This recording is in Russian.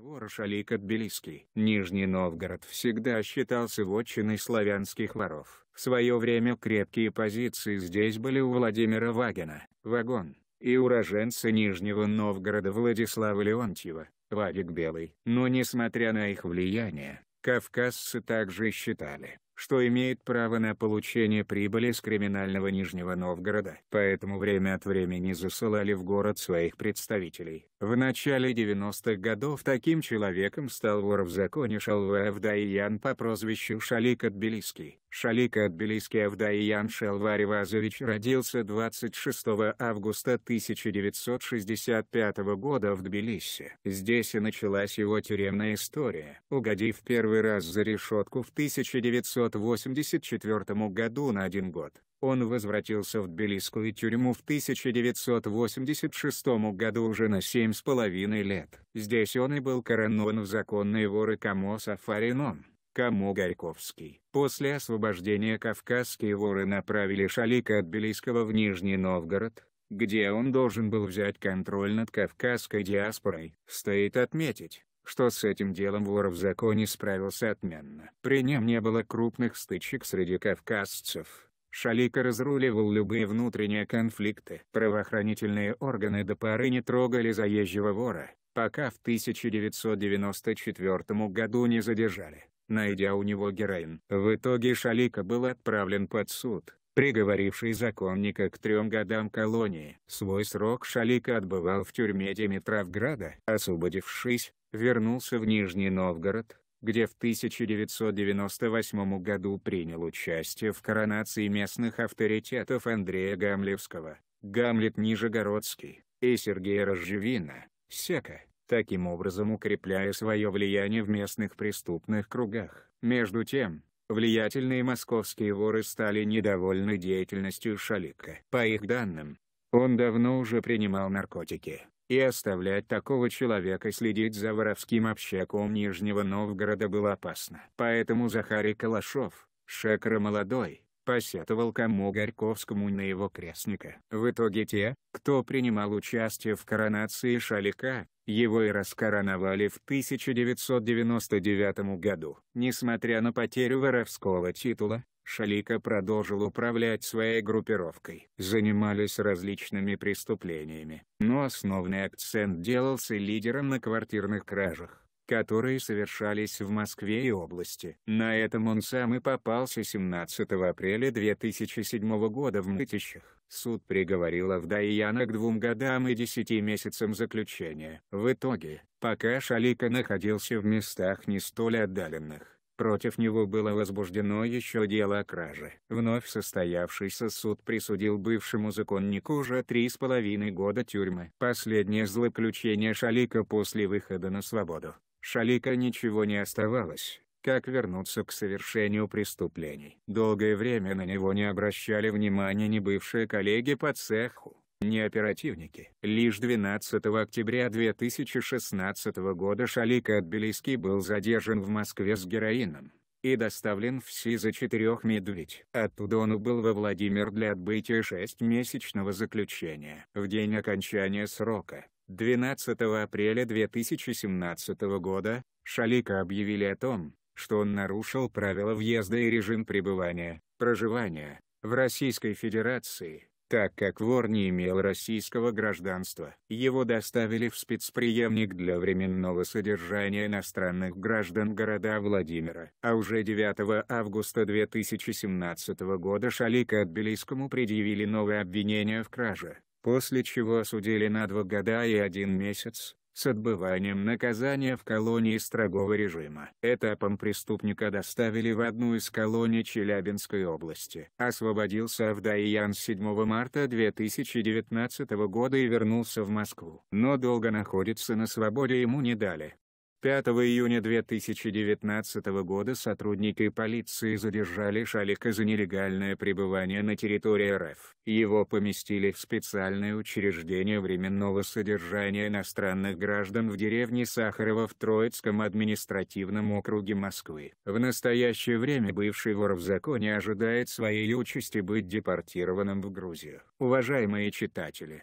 Вор Шалик Тбилисский. Нижний Новгород всегда считался вотчиной славянских воров. В свое время крепкие позиции здесь были у Владимира Вагина, Вагон, и уроженца Нижнего Новгорода Владислава Леонтьева, Вадик Белый. Но несмотря на их влияние, кавказцы также считали, что имеет право на получение прибыли с криминального Нижнего Новгорода, поэтому время от времени засылали в город своих представителей. В начале 90-х годов таким человеком стал вор в законе Шалве Авдаиян по прозвищу Шалик Адбелиский. Шалик Адбелиский Авдаиян Шалваривазович родился 26 августа 1965 года в Тбилиси. Здесь и началась его тюремная история. Угодив первый раз за решетку в 1900 1984 году на один год. Он возвратился в тбилисскую тюрьму в 1986 году уже на семь с половиной лет. Здесь он и был коронован в законные воры Камоса Фарином. Камо Горьковский. После освобождения кавказские воры направили Шалика от Тбилисского в Нижний Новгород, где он должен был взять контроль над кавказской диаспорой. Стоит отметить, что с этим делом воров в законе справился отменно. При нем не было крупных стычек среди кавказцев. Шалика разруливал любые внутренние конфликты. Правоохранительные органы до поры не трогали заезжего вора, пока в 1994 году не задержали, найдя у него героин. В итоге Шалика был отправлен под суд, приговоривший законника к трем годам колонии. Свой срок Шалик отбывал в тюрьме Димитровграда. Освободившись, вернулся в Нижний Новгород, где в 1998 году принял участие в коронации местных авторитетов Андрея Гамлевского, Гамлет Нижегородский и Сергея Рожжевина, Сека, таким образом укрепляя свое влияние в местных преступных кругах. Между тем, Влиятельные московские воры стали недовольны деятельностью Шалика. По их данным, он давно уже принимал наркотики. И оставлять такого человека следить за воровским общаком Нижнего Новгорода было опасно. Поэтому Захарий Калашов, Шекра молодой, посетовал кому Горьковскому на его крестника. В итоге те, кто принимал участие в коронации Шалика, его и раскороновали в 1999 году. Несмотря на потерю воровского титула, Шалика продолжил управлять своей группировкой. Занимались различными преступлениями, но основный акцент делался лидером на квартирных кражах которые совершались в Москве и области. На этом он сам и попался 17 апреля 2007 года в Мытищах. Суд приговорил Авдаяна к двум годам и десяти месяцам заключения. В итоге, пока Шалика находился в местах не столь отдаленных, Против него было возбуждено еще дело о краже. Вновь состоявшийся суд присудил бывшему законнику уже три с половиной года тюрьмы. Последнее злоключение Шалика после выхода на свободу. Шалика ничего не оставалось, как вернуться к совершению преступлений. Долгое время на него не обращали внимания ни бывшие коллеги по цеху, ни оперативники. Лишь 12 октября 2016 года Шалика Тбилиски был задержан в Москве с героином и доставлен в Си за 4 «Медведь». Оттуда он убыл во Владимир для отбытия шестимесячного заключения. В день окончания срока, 12 апреля 2017 года, Шалика объявили о том, что он нарушил правила въезда и режим пребывания, проживания, в Российской Федерации, так как вор не имел российского гражданства. Его доставили в спецприемник для временного содержания иностранных граждан города Владимира. А уже 9 августа 2017 года Шалика от Белийскому предъявили новое обвинение в краже после чего осудили на два года и один месяц, с отбыванием наказания в колонии строгого режима. Этапом преступника доставили в одну из колоний Челябинской области. Освободился Авдаян 7 марта 2019 года и вернулся в Москву. Но долго находиться на свободе ему не дали. 5 июня 2019 года сотрудники полиции задержали Шалика за нелегальное пребывание на территории РФ. Его поместили в специальное учреждение временного содержания иностранных граждан в деревне Сахарова в Троицком административном округе Москвы. В настоящее время бывший вор в законе ожидает своей участи быть депортированным в Грузию. Уважаемые читатели!